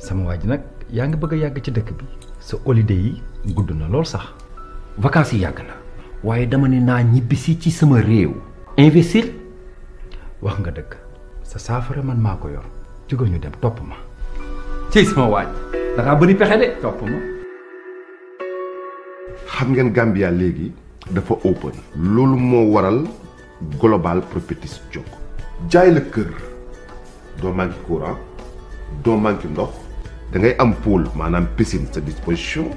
sama waji yang nag yaa bëgg a ci dëkk bi ya sa holiday yi gudd na lool sax vacances yi yàgg na waaye dama ne naa ci sama réew investir wax nga dëgg sa saafara man maa ko yor jógal ñu dem topp ma ci sama waaj da ngaa bëri pexe de topp ma xam ngeen Gambia léegi dafa open loolu moo waral global properties jóg jaay la kër doo manqué courant doo manqué ndox da ngay am pool maanaam piscine sa disposition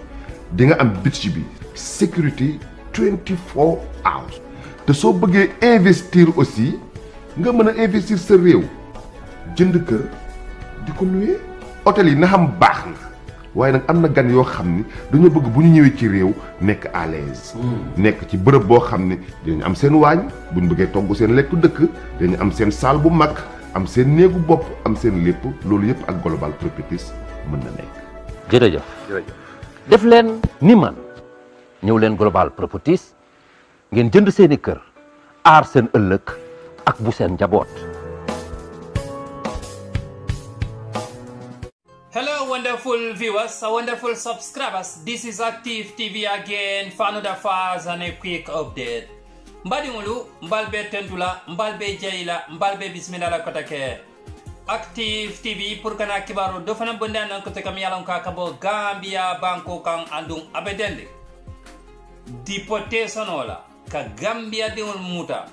di nga am budget bi sécurité 24 hours te soo bëggee investir aussi nga mën a investir sa réew jënd kër di ko nuyee hôtel yi na xam baax na waaye nag am na gan yoo xam ni dañoo bëgg bu ñu ñëwee ci réew nekk à l'aise hmm. nekk ci bërëb boo xam ne dinañu am seen waañ bu ñu bëggee togg seen lekk dëkk dañu am seen saal bu mag am seen néegu bopp am seen lépp loolu yëpp ak Global Properties mën na nekk. jërëjëf def leen ni man ñëw leen global properties ngeen jënd seeni kër aar seen ëllëg ak bu seen njaboot. Hello, wonderful viewers, wonderful subscribers. This is Active TV again for another fast and a quick update. mbadiŋolu mbal be tentula mbal be jeyila mbal be bisimila la kotake active tv pour kana kibaro do fana bonde nan ko te kam yalan ka kabo gambia banko kan andum abedende deportation sonola ka gambia de on muta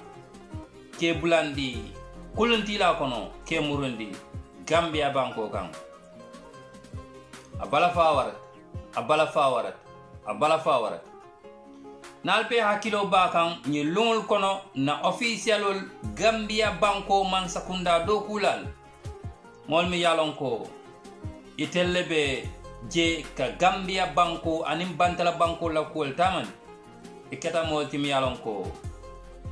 ke bulandi kulanti la kono ke murundi gambia banko kan abala fawar abala fawar abala fawar nalpe pe hakkilo ba kan ñe luŋol kono na officialol gambia banko man sakunda do kulal ŋol mi ko itel le be je ka gambiya banko aniŋ bantala banko la kuwolu tamani i keta moolu ti mi ye ko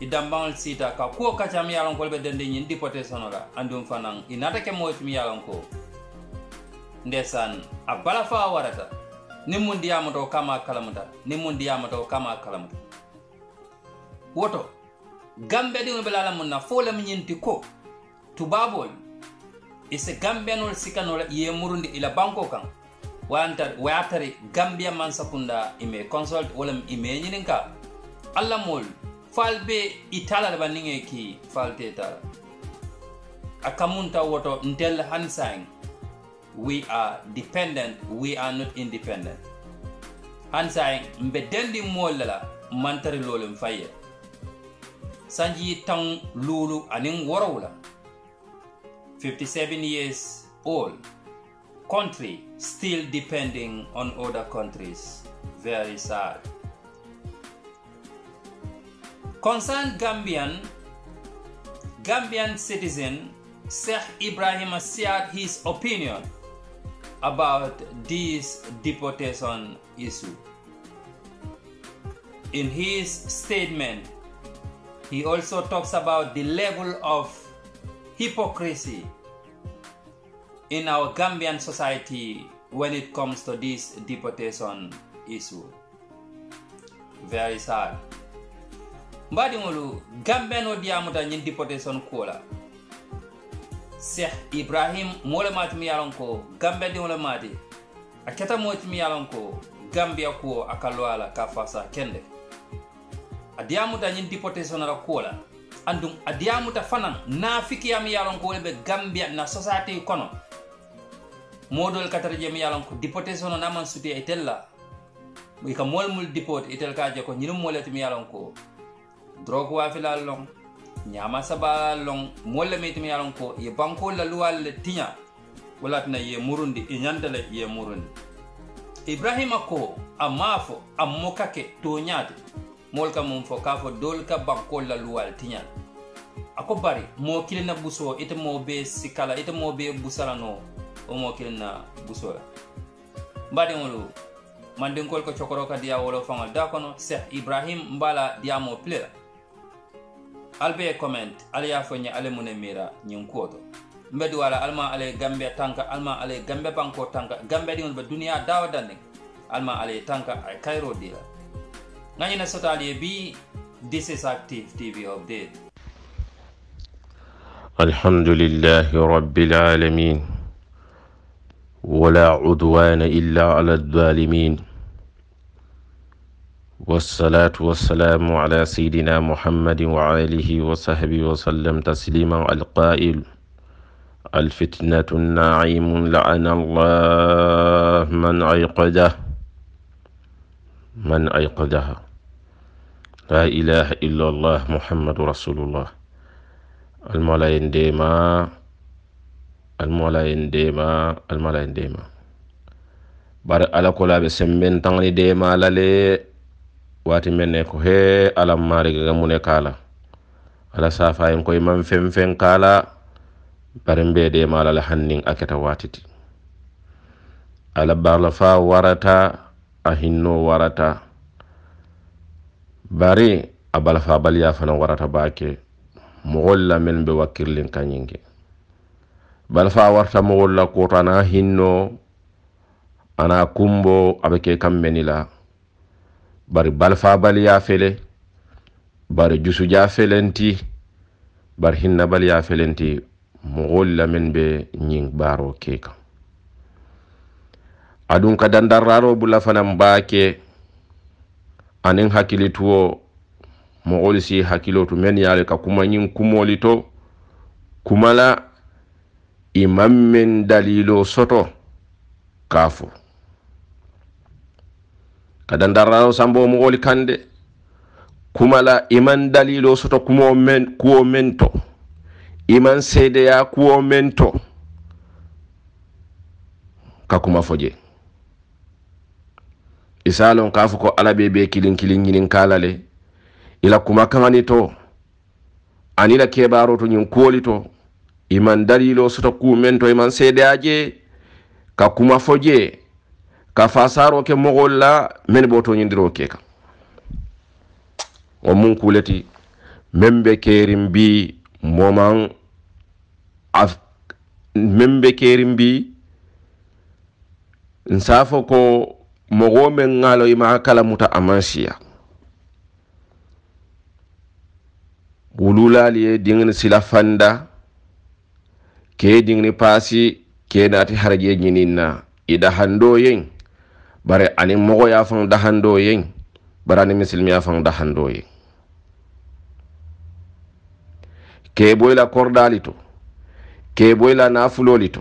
i dambaŋolu siita ka kuwo kacami mi ye be dendi ñiŋ dipotesono la anduŋ fanaŋ i nata ke moolu ti mi ko ndesan a bala fa warata ni mun diyaamata wo kama kalamuta niŋ muŋ diyaamata wo kama kalamuta woto gambediŋolu be la la na fo lemu ñiŋ ti ko tubaaboolu ise gambiyanol sikanol ye murundi ila banko kan wayantari wayatari gambiya man sakunda ime consult walla ime ñinin ka allah mol fal be itala ba ninge ki falteta a kamunta woto ntel hansang we are dependent we are not independent hansang mbe dendi mool la mantari lolum faye sanji tan lulu anin worawla 57 years old. Country still depending on other countries. Very sad. Concerned Gambian, Gambian citizen Sheikh Ibrahim shared his opinion about this deportation issue. In his statement, he also talks about the level of hypocrisy in our Gambian society when it comes to this deportation issue. Very sad. ngulu, Gambian o muda nyin deportation kola. Sir Ibrahim mole mati maati mi ye Gambian di mole mati. Aketa keta mi Gambia kuo akaluala kafasa a la ka kende. A diyamuta ñiŋ deportation ala kola. la. andum adiyamuta fanan nafikiyam yalon ko wonɓe gambia na société kono modol katara jam yalon dipoté sono naman suti e tella ka molmul dipote itel kaje ko ñinum molete mi yalon ko drogue wafilal long ñama sabalal long molle mi ko ye banko la tiña walatna ye murundi e ñandale ye murundi ibrahima ko a maafo a mokake toñaade mol ka mum fo ka fo dol ka banko la luwal tiñal ako bari moo kiliŋ na busoo ite moo bee sikala ite moo bee busala noo wo moo kiliŋ na busoo la mbadiŋolu mandinkolu ko cokoro ka diya wolo faŋol da kono sekh ibrahim mba la diyaamoo pile la ali be ye comment ali ye a fo ñe ali mu ne miira ñiŋ kuwo to mbe duwa la alima ala ye gambe tanka alima ala ye gambe banko tanka gambe diŋolu be duniyaa dawa dandiŋ alima ala ye tanka a ye kayiroo dii la ŋa ñina soto ali ye bi this is active tv update الحمد لله رب العالمين ولا عدوان إلا على الظالمين والصلاة والسلام على سيدنا محمد وآله وصحبه وسلم تسليما القائل الفتنة النعيم لعن الله من أيقده من أيقدها لا إله إلا الله محمد رسول الله almola en deema almola en deema almola en deema ɓar ala kolaɓe semben tangni deema lale wati menne ko he alanmare gaga mune kala ala saafa en koye man fen fen kaala bare mbe deema lale hannin aketa watiti ala barla fa warata a warata bari a bala fa fana warata bake mogolla men be wakkirlin kañinke bala fa warta mogolla kot ana hinno ana kumbo abe ke kammenila bari bala fa baliya fele bari jusuja felenti bari hinna baliya felenti mogolla men be ñin baro ke kan aɗum ka dandarraro bula fanan baake anin hakkili tuwo moolu si hakkiloo tu men ye ka kuma kumoli to kumala la i meŋ daliloo soto ka fo ka samboo moolu kande kumala iman dalilo daliloo soto kumo men kuwo men to iman seedeya kuwo men to ka kuma fo je kafu ko alabe be bee kilin kiliŋ ñininkaa la ila kuma kaŋani to ani la kebaro to ñiŋ kuwoli to iman dalilo soto kuu men to iman seedeya je ka kuma foje ka fasaro ke mogol la men boto to ñindiro ke kan wo mun kuleti men be kerin bi moman men be kerin bi n ko mogo men ŋalo ima kala muta amansiya wululali ye diŋni sila fanda ke diŋni paasi ke naati harje ñinin na i dahando yeŋ bare ani mogo ya faŋ dahando yeŋ bara ani misilimiya faŋ dahando yeŋ ke la kordali to ke nafulo nafuloli to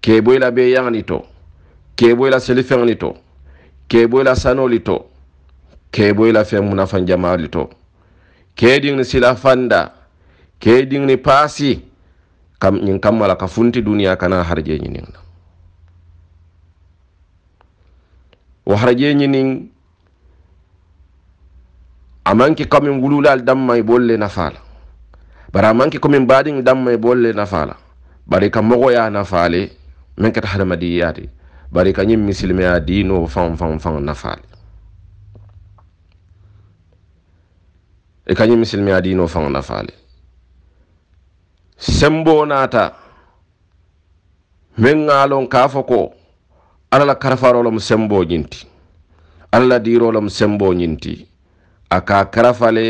ke boyla li to ke boyla selifeŋni to ke sano sanoli to ke la feŋ munafaŋ li to keding ni sila fanda keding ni pasi kam ñin kammala ka funti duniya kana harje ñinin na wo harje ñinin amanki komin wululal damma e bolle nafala bara amanki komin baɗin damma e bolle nafala bari ka mogoya nafale min kata hadamadiyyati bari ka ñin misilmeya diino fan fan fan nafale e kañum misilmi adino faŋo nafaali sembo naata meŋ ŋa loŋ ka fo ko alla la karafaro lemu sembo ñinti alla la diiro lemu sembo ñinti a ka karafale le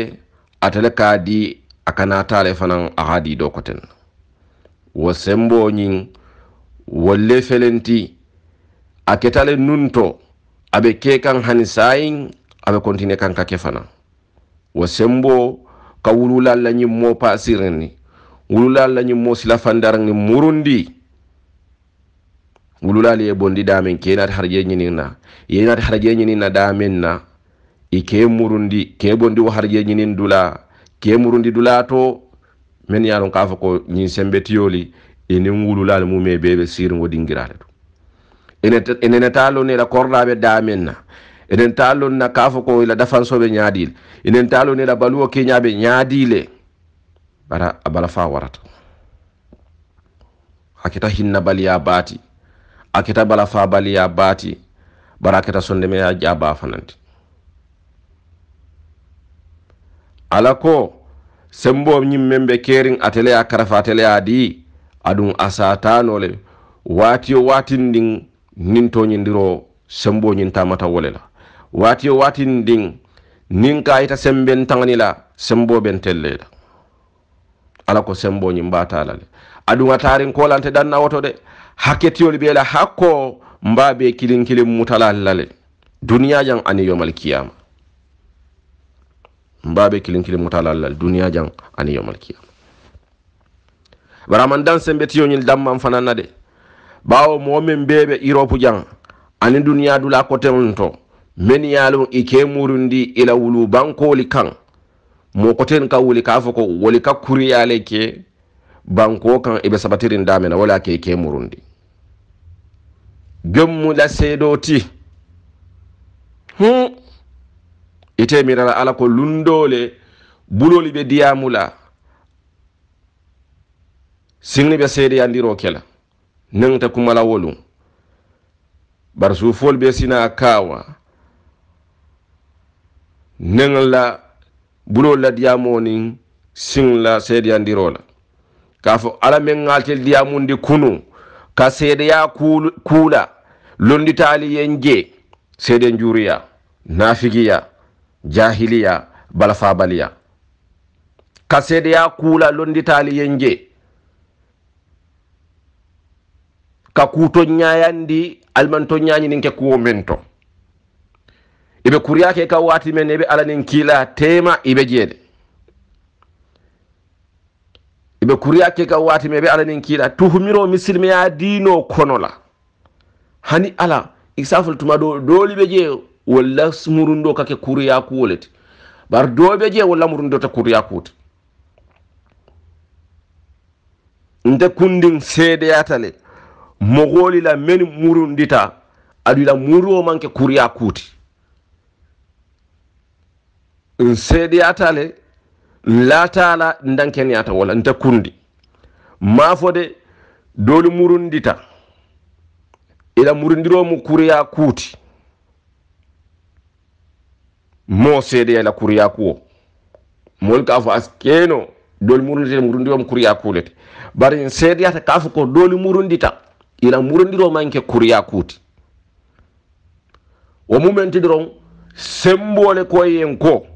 ate le ka di a ka naata fanaŋ a ka diido koten na wo sembo ñiŋ wolle felenti a keta le nun to a be ke kaŋ hani saayiŋ a be kontine kaŋ ka ke fanaŋ wo sembo ka wululalla ñimmo pasiren ni wululalla ñimmo silafandaran ni murundi wululali ye bondi damen kenati harje ñininna yenati harje ñininna damen na i ke murundi ke bondi wo harje ñinin dula ke murundi dula to min yaalon ka fa ko ñin sembe tiyoli inin wululali mume beɓe sirin wo dingirade to enenetalo nela korɗaɓe damen na enen taalon na kaafo ko ila dafansoɓe ñaadile enen taalon ila baluwo keñaaɓe ñaadile bara a bala fa warata aketa hinna baliya baati aketa bala fa baliya baati bara aketa sonde me a jaaba fanandi ala ko sembo ñimmen ɓe keerin ateleya karafa ateleya di aɗum asatanole waati o watin ndin nintoñindiro semboñintamata wolela waati yo waatin ndin nin ka yita semmben tagani la sembo ɓen telleyɗa ala ko semboñin mbatala le aɗugatarin kolante ɗan nawoto de hakketiyol ɓeela hakko mbaɓe kilin kilin mutalalla le duniya jan ani yomal kiyama mbaɓe kilin kilin mutalalla le duniya jan ani yomal kiyama warama dan sembe tiyoñil damman fananna de ɓawo momin beɓe europe jan ani duniya dula kotenon to min yalum i ke murundi ila wulu bankoli kan mo koten ka wuli ka foko woli ka kuriyale ke banko kan ibe sabatirin damina wala ke ke murundi gemmu la sedoti hmm. ite mirala ala ko lundole buloli be diyamula sinni be sede yandiro kela nanta kumala wolum bar suufol be sina kawa nenla bulo ladiyamo nin sinla seedeyandirola ka fo ala men ŋaltel diyamundi kunu ka seedeya kuula londitali yen je seeden juriya nafigiya jahiliya balafabaliya ka seedeya kuula londitali yen je ka kuto ñayandi almanto ñañi nin ke kuwo men to ibe kuriya ke ka wati men ibe be alla nin kiila tema ibe jede ibe kuriya ke ka wati men ibe be alla nin kiila tuhumiro misilimeya ya dino konola hani ala isaful tuma do libe je wala smurundo ka ke kuriya kuwole ti bar do be je wala murundo ta kuriya kuuti nte kundin seedeyatale mogooli la men murundita adila muru manke kuriya kuti seediyata le laatala ndankeniyata wala nta kundi maafo de doolu murundita ila murundiro mu kuriya kuuti moo seedeya ila kuriya kuwo moolu ka fo as keno doolu murundita murundiro mu kuriya lete bari n seediyata ka fo ko doolu murundita ila murundiro manke kuriya kuuti wo mumenti doron sembole koyen ko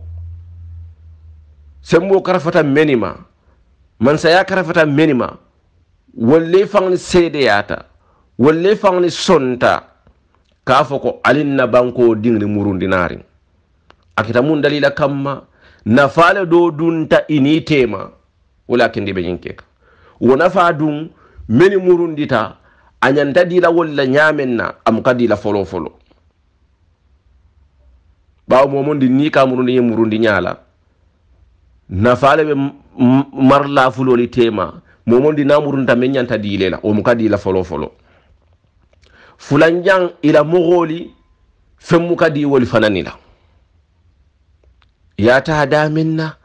sembo karafata menima mansaya karafata menima walle faŋni seedeyata walle faŋni sonta ka fo ko alin na banko diŋri murundinaariŋ akita mun dalila kamma nafale do dunta ini tema wala kindi be wo nafa dun meni murundita a ñanta dila walla ñaamen na amuka dila folo folo ɓawo momondi ni ka murundi ye di ñaala nafaale ɓe marlafuloli tema momondi namurunta meñanta dilela omu ka dila folo folo fulanjang ila moxoli femmu ka diwoli fananila yata damenna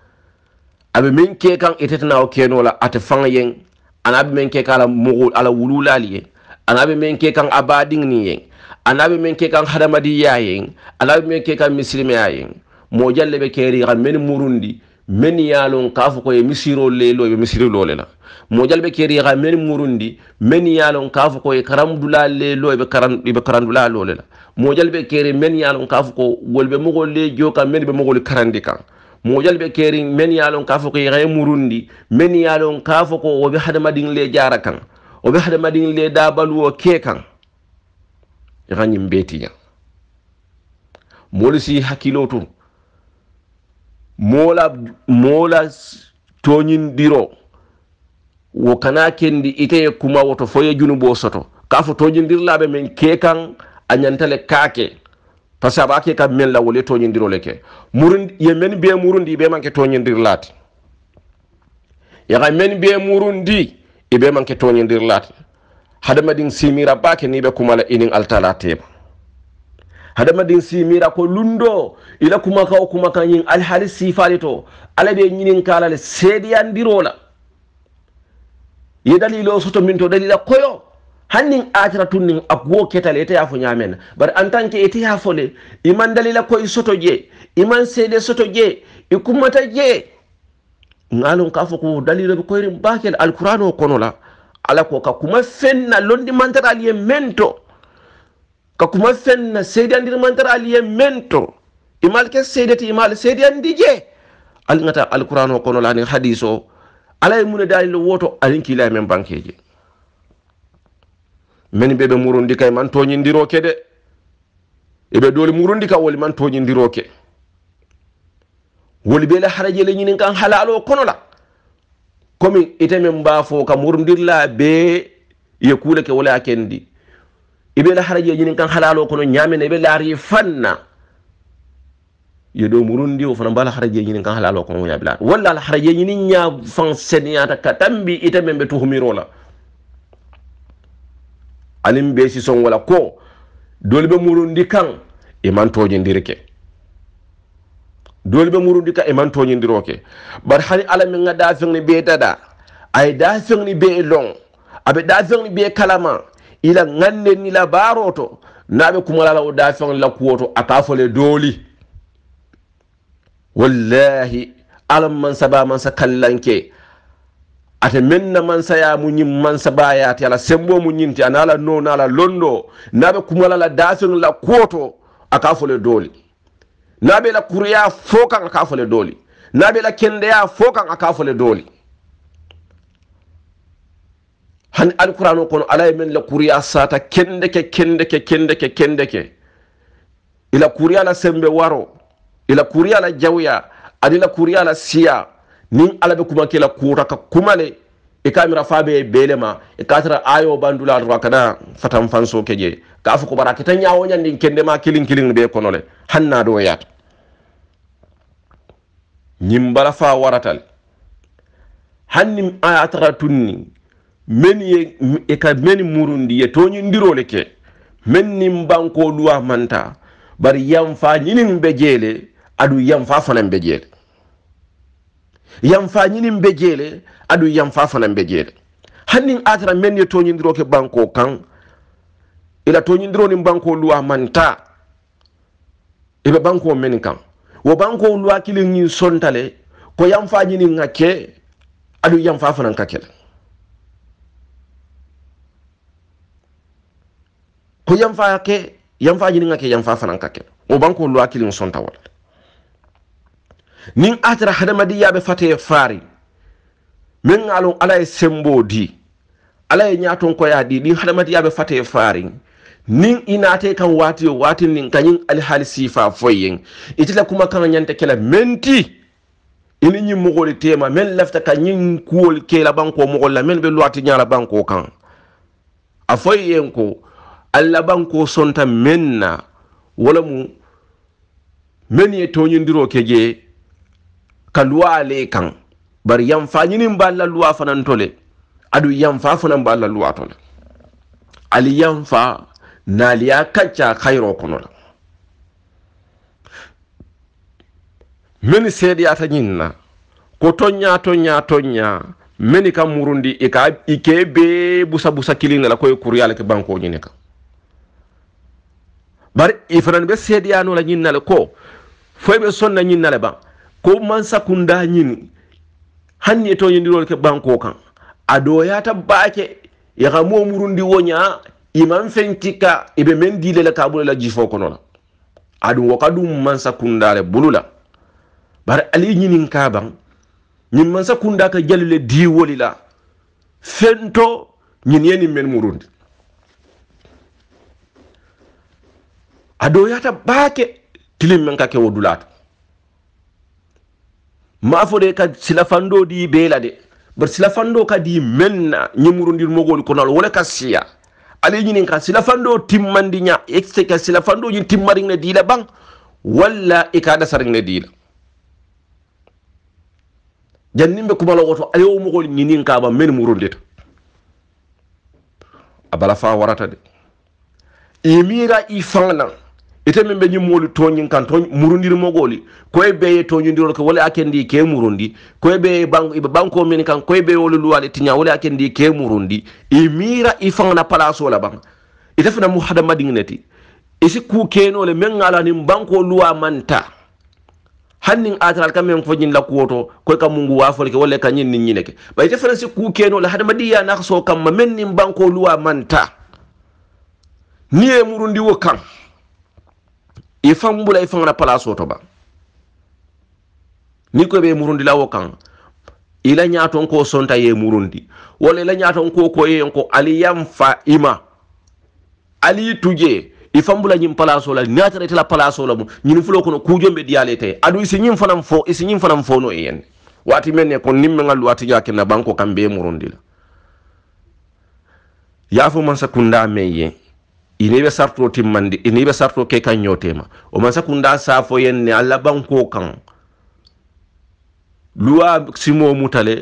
aɓe men ke kan itetanawo kenola ate fan yen anaɓe men ke kan ala moxol ala wululali yen anaɓe men ke kan abading ni yen anaɓe men ke kan hadamadiya yen anaɓe men ke kan misilimeya yen mo jalle ɓe keri xa men murundi min yaalon kaafu koye misirol leyloo ɓe misiri e loole la moƴal ɓe keeri yaha min murundi min yaalon kaafu koye karandula leyloo ɓe karanɓe karandula loole la moƴal ɓe keeri min yaalon kaafu ko wol ɓe mogol ley jokan min ɓe mogol karandi kan moƴal ɓe keeri min yaalon kaafu ko yaha e e murundi min yaalon kaafu ko oɓe hade maɗin le jara kan oɓe hade maɗin le dabaluwo kee kan yahañim beetiyan molisi hakkilo tour moola moola toñindiro wo kana kendi itee kuma woto foye junubo soto kaa fo toñindirlaɓe min keekan a ñantale kaake par ce que aɓa keekan men lawol e toñindirole ke murund ye men mbiye murundi ɓe manke toñindirlaate yaha men mbiye murundi e ɓe manke toñindirlaate hadama ɗin simira baake ni ɓe kumala inin altala tema hadamadin mira ko lundo ila kumaka o kumaka yin alhali sifali to ala be nyinin kala le seediyandiro la ye dalilo soto min to dalila koyo hannin atira tun nin ketale ite ya nyamen bar bari en tant que fole iman dalila koye soto je iman sede soto je i kummata je ngalon ka fo ko dalilo koyrin bakel alqur'an o kono la ala ko ka kuma fenna londi mantara aliye mento kakuma fenna seydi andi mantara aliye mento imal kes seydati imal seydi andi je alingata alquran o kono lani hadis o alaye mune dalil woto alinkiila men banqueje min ɓeɓe murundi kay man toñidiroke de eɓe doli murundi ka woli man toñidiroke woli ɓele haraje le ñinin kan halalo kono la komin ite min mbafo ka murdirla be ye kuule ke wole a kendi ibe la haraji ñinin kan halalo kono ñamene ibe laari fanna ye murundi o fana bala haraji ñinin kan halalo kono la haraji ñinin ña fan seniyata katambi ita membe tuhumiro la alim be si son wala ko dolbe murundi kan e man tojindiri ke dolbe murundi ka e man tojindiro ke bar hani ala min ga dafin ni be dada ay be long abe dafin ni be kalama ila ŋalle ni la baaro to naɓe kumala la o dafeŋ la kuwo to a ka fole dooli wallahi alam mansa ba mansa kallanke ate men na mansa ya mu ñim mansa baya yaate ala sembo mu ñinti ana la no na la londo naɓe kuma la dafeŋ la kuwo to a ka fole dooli naɓe la kuriya fo kaŋ a ka fole dooli naɓe la kende fo kaŋ a ka fole dooli han alkurano kono ala ye men la kuriya sata kendeke kendeke kendeke kendeke ila kuriya la sembe waro ila kuriya la jawya ani la kuriya la siya nin ala be kuma kela kura ka kuma le e ka mira fa be bele ma e ka tara ayo bandula ra kana fatan fanso keje ka afu ko baraka tan yawo nyandi kende ma kilin kilin be kono le hanna do yat nyim bala fa waratal hannim ayatra tunni men ye e ka men murundi ye toñindirole ke men nin banko duwa manta bari yanfa ñinin be jeele adu yanfa fanan be jeele yanfa ñinin be jeele adu yanfa fanan be jeele hannin atara men ye toñindiro ke banko kan ila e toñindiro nin banko luwa manta ebe banko men kan wo banko luwa kilin ñin sontale ko yanfa ñinin ŋa ke adu yanfa fanan ka kele ko yanfa ke yanfa ɲininga ke yanfa fanan ka o banko lu hakilin sonta walla nin atara hadamadiya be fate fari min alon ala ye sembo di ala ye ñaton koya di ɗin hadamadiya be fate fari nin i kan waati o nin kañin alhaali sifa foyen itila kuma kan ñante kela menti ini ñin mogoli tema men lafta ka ñin kela banko mogol men be luwati ñala banko kan a ko alla banko sonta menna wala mu men ye toñindiro ke je ka luwa ale kan bari yanfa ñinin ba alla luwa fanan to le adu yanfa fanan ba alla luwa to le ali yanfa naaliya kacca kayro kono la men seediyata ñin na ko toña toña toña meni ka murundi ika e ike e be busa busa kilina la koy kuriyala ke banko ñine kan bari i fanaŋ be seediyanola ñiŋ na le ko fo be soŋ na ñiŋ na le baŋ ko mansa kunda ñini hanni ye toñindirol ke banko kan a doyata baake yaha moo murundi wo ñaa iman feŋ tikka i be meŋ diile le ka la jifo kono la aduŋ wo ka duŋ mansa kunda le bulula la bari ali ñinin ka baŋ ñiŋ mansa kunda ka jalule le diiwoli la fento ñin ye men murundi a dow yata baake tilin men kake wodulaato maafo de ka silafando di beela de bar silafando ka di men na ñimurondirmogol konal wole ka siya ala ñinin ka silafando timmandi ña ese ka silafando ñin timmariŋ ne diila baŋ walla i e ka dasariŋ ne diila jannin be kuma logoto ayo mogol ñinin kaba men murundita a bala fa warata de imira i faŋ naŋ ite min ɓe ñimmolu toñin kan to murundirmogoli koye beye toñidirol ko wole akendi ke murundi koye beye iɓe banko min kan koye beye wole luwali tiña wole akendi ke murundi i mira i fangana place ola ɓan ite fana mu hadamadin neti isi ku kenole min ngalanin banko luwa manta hannin ataral kamen fojin la kuwoto koy kam mungu wafolke walla ka ñin nin ñineke ɓay ite fana si ku kenole hadamadiya nakso kamma men nin banko luwa manta ni murundi wo kan i faŋ bula i faŋo la palasoo to ba niŋ ko be murundi la wo ila nyato la ko sonta ye murundi wala ila nyato ñaaton ko ko yeyen ko ali yaŋ fa ima ali tuje i faŋ nyim palaso la niŋ a tara la palasoo la mu ñiniŋ fuloo kono kuujoŋ be diyaale ite ye aduŋ si ñiŋ fanaŋ fo i si ñiŋ fanaŋ fo no yen wati menne ko ne ngal wati meŋ banko kambe murundi la ye a fo mansa meye ine sarto timmandi ine sarto ke kan yotema o man sakunda safo yenne alla banko kan luwa simo mutale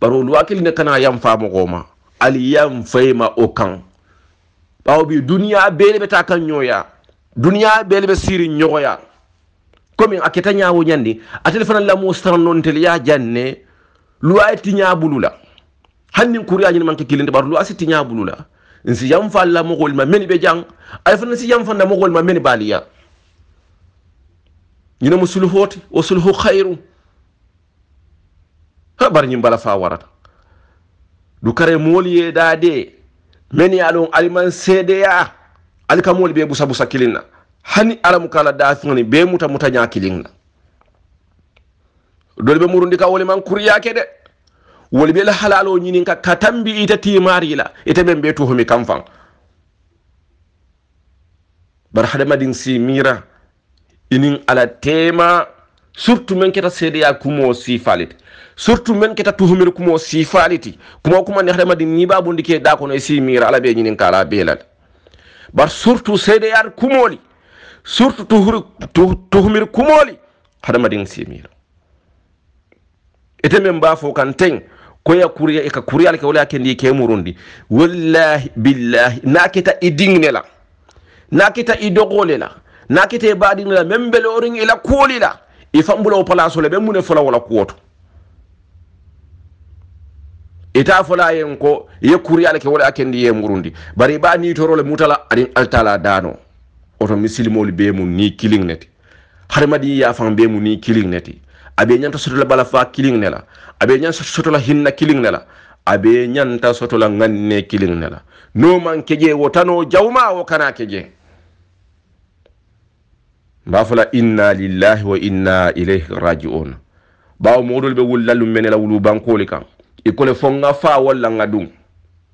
baro luwa kil ne kana yam famo goma ali yam fayma o kan bawo bi dunya bele beta kan nyoya dunya bele be siri nyoya komi aketa nyawo nyandi atel fana la mo non tel ya janne luwa tinya bulula hannin kuriya nyin man ke kilinde baro luwa si tinya bulula nsi yanfa la mogol ma meni be jang ay fana si yanfa na mogol ma meni baliya ñina mo sulhoti wa sulhu khayrum ha bar ñim bala fa warata du kare moliye dade meni alon aliman cda ali ka moli be busa busa kilinna hani alamu kala da fini be muta muta nya kilinna dole be murundi ka wole man kuriya ke de wol be la halalo ñinin ka ka tambi ite timari la ite men be tuhumi kam fan bar hadamadin si mira inin ala tema surtout men keta seedeya kumo sifaliti surtout men keta tuhumir kumo sifaliti kuma kuma ni hadamadin ñibabundi ke ɗa kono e si mira ala be ñinin ka belal bar surtout seedeyar kumoli surtout tuhuri tuhumir kumoli hadamadin si mira ite men mba fo kan ten koya kuriya e ka kuriyal ke wala kendi ke murundi wallahi billahi naketa idingnela naketa idogolela naketa badinela membele orin ila kulila ifambula o place le bemune fola wala kuoto ita fola yen ko ye kuriyal ke wala kendi ye murundi bari ba ni torole mutala adin altala dano oto misilmol be mun ni kilingneti harmadi ya fam be mun ni kilingneti abe ñanta sotola bala fa kiliŋ ne la abe ñanta sotola hinna kiliŋ ne la abe ñanta sotola ŋanne kiliŋ ne la no man keje wo tano jawma wo kana keje mba fola inna lillahi wa inna ilayhi raji'un bawo modol be wullalu mene la wulu bankoli kan ikole fo nga fa walla nga dun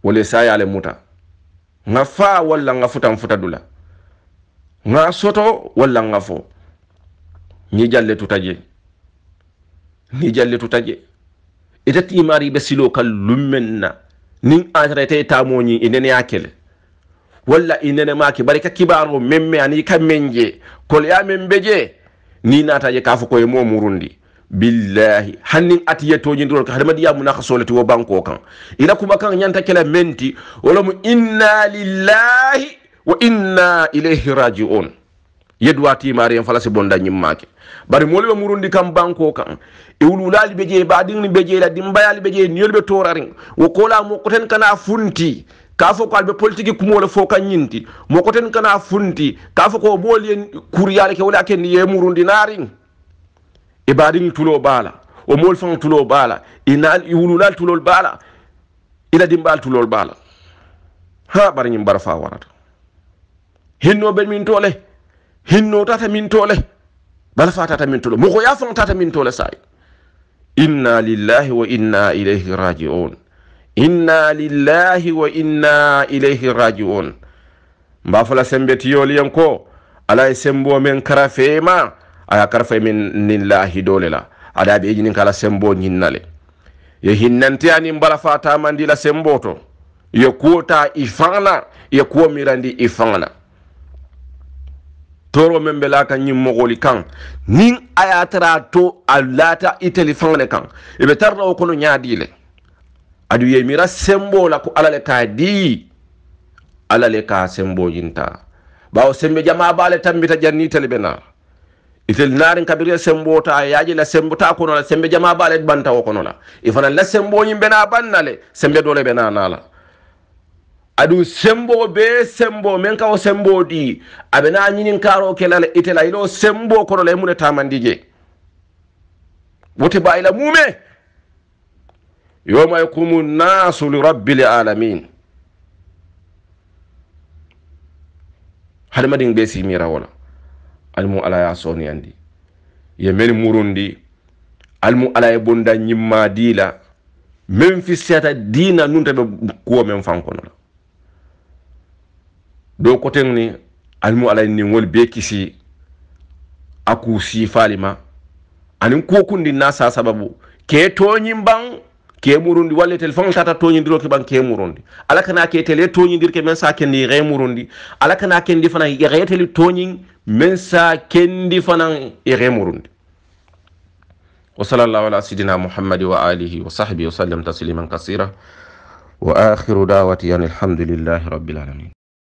wole sayale muta nga fa walla nga futan futa dula nga soto walla nga fo ñi jalle tutaje ni jalle tu taƴe e tatimari ɓe silo kal lummen na nin entraité tamoñi e neneyakele walla e nenemake bare ka kibaro memme ani kam men je koloya men beje ni nataje ka fo koye mo murundi billahi hannin atiyettoñidirol ko hadamadiyamunaka solati wo banko kan ina kuma kan ñanta kela menti wolamo inna lillahi wa inna ilayhi radi on yedwatimariyen fala si bonda ñimmake bari molibe murundi kam banko kan e wululaali ɓe jee baɗirni ɓe la dimbayali ɓe jee niyol ɓe torarin wo kola mo koten kana funti ka fo kalbe alɓe politique kumole fo kan mo koten kana funti ka fo ko ɓooli en kuryale ke wala ken ye murundi naarin e baɗirni tulo bala o mol fon tulo bala inal e wululal tulo bala ila dimbaal tulo bala ha bari nyim bara fa warata hinno be min tole hinno tata min tole balfa tata min tole moko yafan tata min tole sai inna lillahi wa inna ilayhi rajiun inna lillahi wa inna ilayhi rajiun mbafala sembe tiyoliyen ko alaye sembo men kara fema aya kara fe men nillahi dolela adaɓe ejini kala sembo ñinnale yo hinnanti ani balafa tamandila sembo to yo kuota ifana yo kuomirandi ifana toro men be laka ñimmogoli kan nin a yatara to a lata itali fanŋane kan e ɓe tarna wo kono ñaadi le aɗu yemira sembola ko alale ka di alale ka semboyinta ɓawo sembe jamabale tambita janni itali ɓe na itali naarin kabirie sembota yaaji la sembota konola sembe jamabale ɓanta wo konola e fana la semboyimɓe na banna le sembe dole ɓe nanala na aɗum sembo be sembo min ka o sembo ɗi aɓe na ñinin karo kelala itela yilo sembo kono laymune tamandije wote baila mume yoma yaqumu nnasu li rabbi l alamin haɗi madin ɓe simirawola almu ala ya soni andi ye min murundi almu ala e bonda ñimma dila min fisseta dina nunta ɓe kuwo min fankonola do koten ni almu alay ni wol be kisi aku si falima anin kokundi na sa sababu ke toñin ban ke murundi walle téléphone tata toñindiro ke ban ke murundi ala kana ke tele toñindir ke men sa kendi re murundi ala kana kendi fana re tele toñin men sa kendi fana re murundi وصلى الله على سيدنا محمد وآله وصحبه وسلم تسليما كثيرا وآخر دعوتي أن الحمد لله رب العالمين